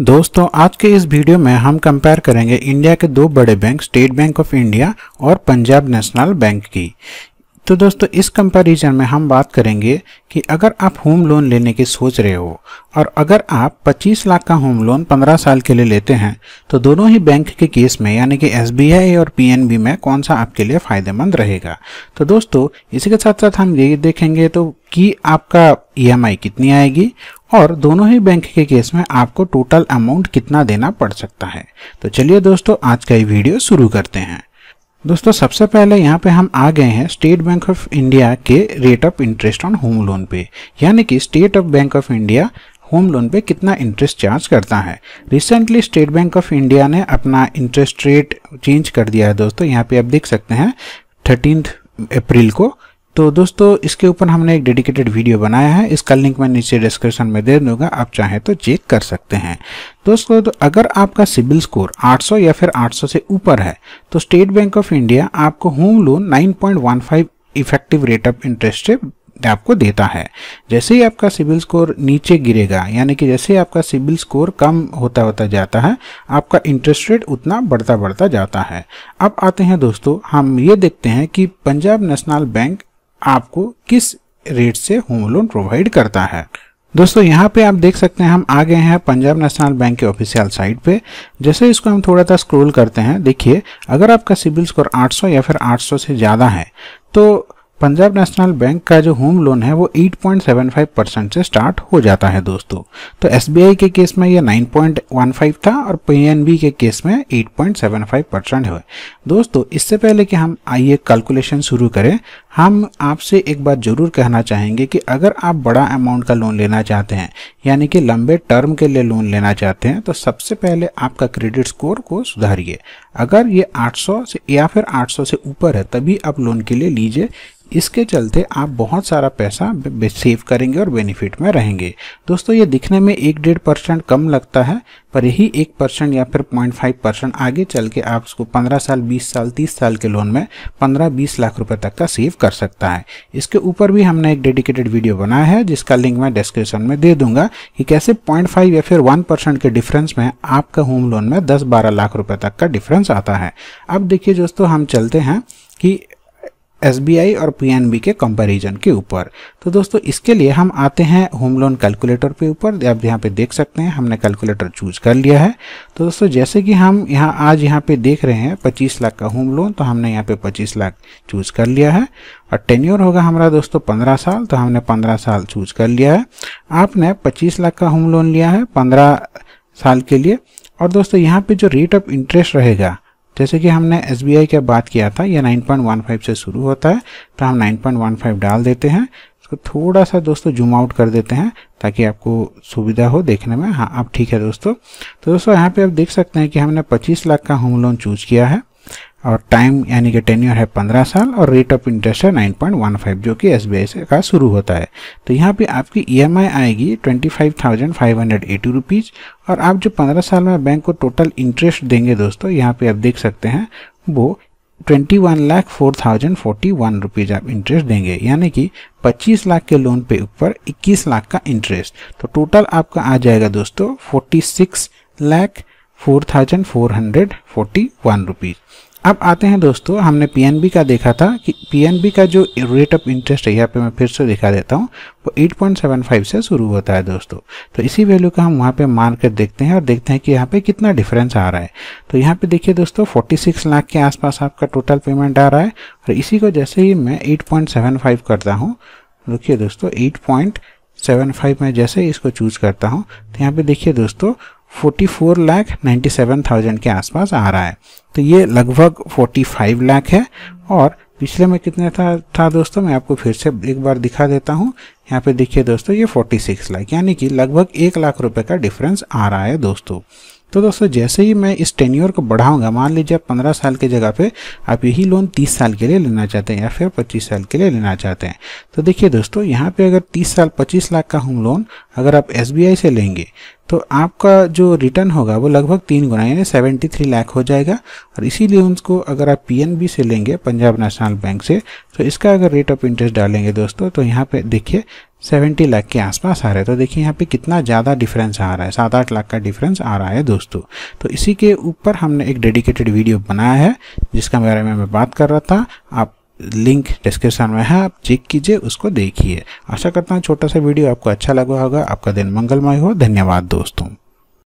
दोस्तों आज के इस वीडियो में हम कंपेयर करेंगे इंडिया के दो बड़े bank State Bank of India और पंजाब नेशनल बैंक की तो दोस्तों इस कंपैरिजन में हम बात करेंगे कि अगर आप होम लोन लेने की सोच रहे हो और अगर आप 25 लाख का होम लोन 15 साल के लिए लेते हैं तो दोनों ही बैंक के केस में यानी कि एस और पी में कौन सा आपके लिए फ़ायदेमंद रहेगा तो दोस्तों इसी के साथ साथ हम ये देखेंगे तो कि आपका ई e कितनी आएगी और दोनों ही बैंक के केस में आपको टोटल अमाउंट कितना देना पड़ सकता है तो चलिए दोस्तों आज का ये वीडियो शुरू करते हैं दोस्तों सबसे पहले यहाँ पे हम आ गए हैं स्टेट बैंक ऑफ इंडिया के rate of interest on home loan पे यानी कि State of Bank of India home loan पे कितना इंटरेस्ट चार्ज करता है recently State Bank of India ने अपना इंटरेस्ट रेट चेंज कर दिया है दोस्तों यहाँ पे आप देख सकते हैं थर्टीन अप्रैल को तो दोस्तों इसके ऊपर हमने एक डेडिकेटेड वीडियो बनाया है इसका लिंक मैं नीचे डिस्क्रिप्शन में दे दूंगा आप चाहें तो चेक कर सकते हैं दोस्तों तो अगर आपका सिबिल स्कोर 800 या फिर 800 से ऊपर है तो स्टेट बैंक ऑफ इंडिया आपको home loan 9.15 effective rate of interest से आपको देता है जैसे ही आपका सिबिल स्कोर नीचे गिरेगा यानी कि जैसे ही आपका सिबिल स्कोर कम होता होता जाता है आपका इंटरेस्ट रेट उतना बढ़ता बढ़ता जाता है अब आते हैं दोस्तों हम ये देखते हैं कि पंजाब नेशनल बैंक आपको किस रेट से होम लोन प्रोवाइड करता है दोस्तों यहाँ पे आप देख सकते हैं हम आ गए हैं पंजाब नेशनल बैंक के ऑफिशियल साइट पे जैसे इसको हम थोड़ा सा स्क्रॉल करते हैं देखिए अगर आपका सिबिल स्कोर 800 या फिर 800 से ज़्यादा है तो पंजाब नेशनल बैंक का जो होम लोन है वो 8.75 परसेंट से स्टार्ट हो जाता है दोस्तों तो एस के केस में ये 9.15 था और पी के केस में 8.75 परसेंट है दोस्तों इससे पहले कि हम आइए कैलकुलेशन शुरू करें हम आपसे एक बात ज़रूर कहना चाहेंगे कि अगर आप बड़ा अमाउंट का लोन लेना चाहते हैं यानी कि लंबे टर्म के लिए लोन लेना चाहते हैं तो सबसे पहले आपका क्रेडिट स्कोर को सुधारिए अगर ये 800 से या फिर 800 से ऊपर है तभी आप लोन के लिए लीजिए इसके चलते आप बहुत सारा पैसा सेव करेंगे और बेनिफिट में रहेंगे दोस्तों ये दिखने में एक डेढ़ परसेंट कम लगता है पर यही एक परसेंट या फिर पॉइंट फाइव परसेंट आगे चल के आप उसको पंद्रह साल बीस साल तीस साल के लोन में पंद्रह बीस लाख रुपए तक का सेव कर सकता है इसके ऊपर भी हमने एक डेडिकेटेड वीडियो बनाया है जिसका लिंक मैं डिस्क्रिप्शन में दे दूंगा कि कैसे पॉइंट फाइव या फिर वन परसेंट के डिफरेंस में आपका होम लोन में दस बारह लाख रुपए तक का डिफरेंस आता है अब देखिए दोस्तों हम चलते हैं कि एस और पी के कंपैरिजन के ऊपर तो दोस्तों इसके लिए हम आते हैं होम लोन कैलकुलेटर पे ऊपर आप यहाँ पे देख सकते हैं हमने कैलकुलेटर चूज कर लिया है तो दोस्तों जैसे कि हम यहाँ आज यहाँ पे देख रहे हैं 25 लाख का होम लोन तो हमने यहाँ पे 25 लाख चूज कर लिया है और टेन्योर होगा हमारा दोस्तों 15 साल तो हमने 15 साल चूज कर लिया है आपने पच्चीस लाख का होम लोन लिया है पंद्रह साल के लिए और दोस्तों यहाँ पे जो रेट ऑफ इंटरेस्ट रहेगा जैसे कि हमने एस बी का बात किया था ये 9.15 से शुरू होता है तो हम 9.15 डाल देते हैं इसको थोड़ा सा दोस्तों जूम आउट कर देते हैं ताकि आपको सुविधा हो देखने में हाँ अब ठीक है दोस्तों तो दोस्तों यहाँ पे आप देख सकते हैं कि हमने 25 लाख का होम लोन चूज किया है और टाइम यानी कि टेन्यूर है 15 साल और रेट ऑफ इंटरेस्ट है 9.15 जो कि एस का शुरू होता है तो यहाँ पे आपकी ईएमआई e आएगी twenty five thousand five hundred eighty rupees और आप जो 15 साल में बैंक को टोटल इंटरेस्ट देंगे दोस्तों यहाँ पे आप देख सकते हैं वो twenty one lakh four thousand forty one rupees आप इंटरेस्ट देंगे यानी कि पच्चीस लाख के लोन पे ऊपर इक्कीस लाख का इंटरेस्ट तो टोटल आपका आ जाएगा दोस्तों forty six lakh four thousand four hundred forty one rupees अब आते हैं दोस्तों हमने पीएनबी का देखा था कि पीएनबी का जो रेट ऑफ इंटरेस्ट है यहाँ पे मैं फिर से दिखा देता हूँ वो 8.75 से शुरू होता है दोस्तों तो इसी वैल्यू का हम वहाँ पे मान कर देखते हैं और देखते हैं कि यहाँ पे कितना डिफरेंस आ रहा है तो यहाँ पे देखिए दोस्तों 46 लाख के आसपास आपका टोटल पेमेंट आ रहा है और इसी को जैसे ही मैं एट करता हूँ देखिए दोस्तों एट पॉइंट सेवन फाइव में जैसे इसको चूज करता हूँ तो यहाँ पे देखिए दोस्तों forty four lakh ninety seven thousand के आसपास आ रहा है तो ये लगभग फोर्टी फाइव लाख है और पिछले में कितने था था दोस्तों मैं आपको फिर से एक बार दिखा देता हूँ यहाँ पे देखिए दोस्तों ये फोर्टी सिक्स लाख यानी कि लगभग एक लाख रुपए का डिफरेंस आ रहा है दोस्तों तो दोस्तों जैसे ही मैं इस टेन्योर को बढ़ाऊंगा मान लीजिए आप पंद्रह साल की जगह पे आप यही लोन तीस साल के लिए लेना चाहते हैं या फिर पच्चीस साल के लिए लेना चाहते हैं तो देखिए दोस्तों यहाँ पे अगर तीस साल पच्चीस लाख का होम लोन अगर आप एस से लेंगे तो आपका जो रिटर्न होगा वो लगभग तीन गुना यानी सेवेंटी थ्री लाख हो जाएगा और इसीलिए उनको अगर आप पी से लेंगे पंजाब नेशनल बैंक से तो इसका अगर रेट ऑफ इंटरेस्ट डालेंगे दोस्तों तो यहाँ पे देखिए सेवेंटी लाख के आसपास आ रहे हैं तो देखिए यहाँ पे कितना ज़्यादा डिफरेंस आ रहा है सात आठ लाख का डिफरेंस आ रहा है दोस्तों तो इसी के ऊपर हमने एक डेडिकेटेड वीडियो बनाया है जिसका बारे में मैं बात कर रहा था आप लिंक डिस्क्रिप्शन में है आप चेक कीजिए उसको देखिए आशा करता हूँ छोटा सा वीडियो आपको अच्छा लगा होगा आपका दिन मंगलमय हो धन्यवाद दोस्तों